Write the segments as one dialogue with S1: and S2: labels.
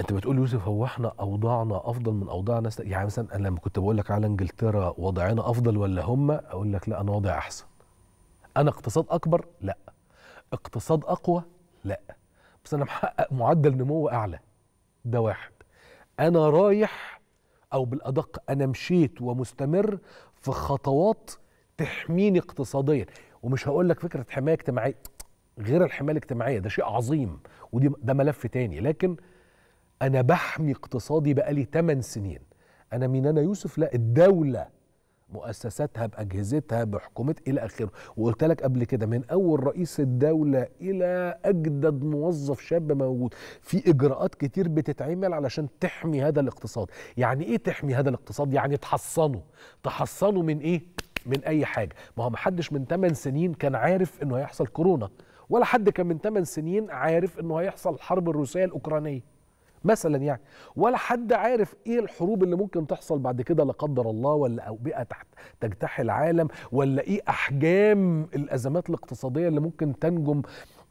S1: انت بتقول يوسف هو احنا اوضاعنا افضل من اوضاع ناس يعني مثلا انا لما كنت بقول لك على انجلترا وضعنا افضل ولا هم اقول لك لا انا وضعي احسن انا اقتصاد اكبر لا اقتصاد اقوى لا بس انا محقق معدل نمو اعلى ده واحد انا رايح او بالادق انا مشيت ومستمر في خطوات تحميني اقتصاديا ومش هقول لك فكره حمايه اجتماعيه غير الحمايه الاجتماعيه ده شيء عظيم ودي ده ملف تاني لكن انا بحمي اقتصادي بقالي 8 سنين انا مين انا يوسف لا الدوله مؤسساتها باجهزتها بحكومه الى اخره وقلت لك قبل كده من اول رئيس الدوله الى اجدد موظف شاب موجود في اجراءات كتير بتتعمل علشان تحمي هذا الاقتصاد يعني ايه تحمي هذا الاقتصاد يعني تحصنه تحصنه من ايه من اي حاجه ما هو محدش من 8 سنين كان عارف انه هيحصل كورونا ولا حد كان من 8 سنين عارف انه هيحصل الحرب الروسيه الاوكرانيه مثلا يعني ولا حد عارف ايه الحروب اللي ممكن تحصل بعد كده لا قدر الله ولا اوبئه تحت تجتاح العالم ولا ايه احجام الازمات الاقتصاديه اللي ممكن تنجم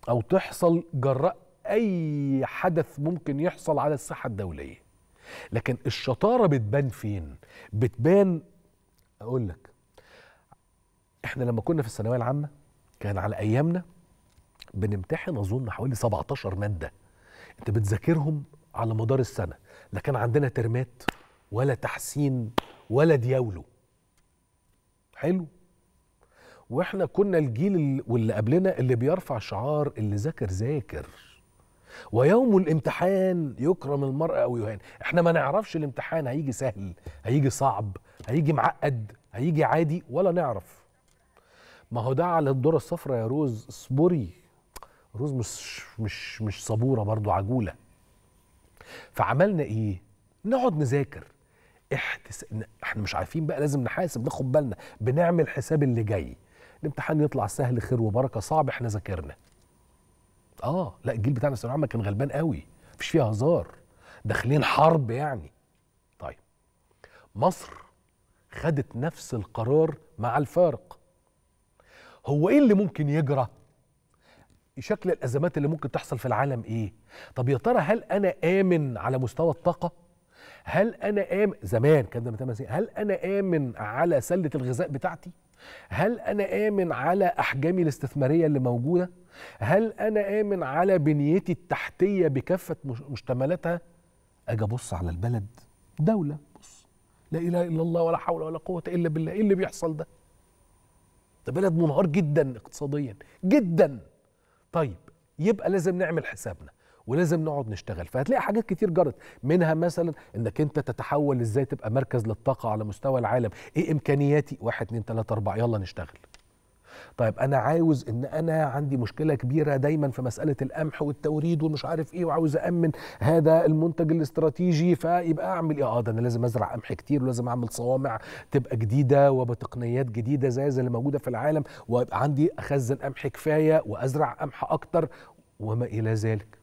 S1: او تحصل جراء اي حدث ممكن يحصل على الساحه الدوليه لكن الشطاره بتبان فين بتبان اقول لك احنا لما كنا في الثانويه العامه كان على ايامنا بنمتحن اظن حوالي 17 ماده انت بتذاكرهم على مدار السنه لا كان عندنا ترمات ولا تحسين ولا دياولو حلو واحنا كنا الجيل واللي قبلنا اللي بيرفع شعار اللي ذاكر ذاكر ويوم الامتحان يكرم المرء او يهان احنا ما نعرفش الامتحان هيجي سهل هيجي صعب هيجي معقد هيجي عادي ولا نعرف ما هو ده على الدره الصفراء يا روز اصبري روز مش مش مش صبوره برضو عجوله فعملنا ايه نقعد نذاكر احتس... احنا مش عارفين بقى لازم نحاسب ناخد بالنا بنعمل حساب اللي جاي الامتحان يطلع سهل خير وبركه صعب احنا ذاكرنا اه لا الجيل بتاعنا الثانويه العامه كان غلبان قوي مفيش فيها هزار داخلين حرب يعني طيب مصر خدت نفس القرار مع الفارق هو ايه اللي ممكن يجرى شكل الازمات اللي ممكن تحصل في العالم ايه طب يا ترى هل انا امن على مستوى الطاقه هل انا امن زمان كان ده هل انا امن على سله الغذاء بتاعتي هل انا امن على احجامي الاستثماريه اللي موجوده هل انا امن على بنيتي التحتيه بكافه مشتملاتها اجي ابص على البلد دوله بص لا اله الا الله ولا حول ولا قوه الا بالله ايه اللي بيحصل ده ده بلد منهار جدا اقتصاديا جدا طيب يبقى لازم نعمل حسابنا ولازم نقعد نشتغل فهتلاقي حاجات كتير جرت منها مثلا انك انت تتحول ازاي تبقى مركز للطاقه على مستوى العالم ايه امكانياتي واحد اتنين تلاته اربعه يلا نشتغل طيب انا عاوز ان انا عندي مشكله كبيره دايما في مساله القمح والتوريد ومش عارف ايه وعاوز امن هذا المنتج الاستراتيجي فيبقى اعمل ايه اه ده انا لازم ازرع قمح كتير ولازم اعمل صوامع تبقى جديده وبتقنيات جديده زي زي اللي موجوده في العالم ويبقى عندي اخزن قمح كفايه وازرع قمح اكتر وما الى ذلك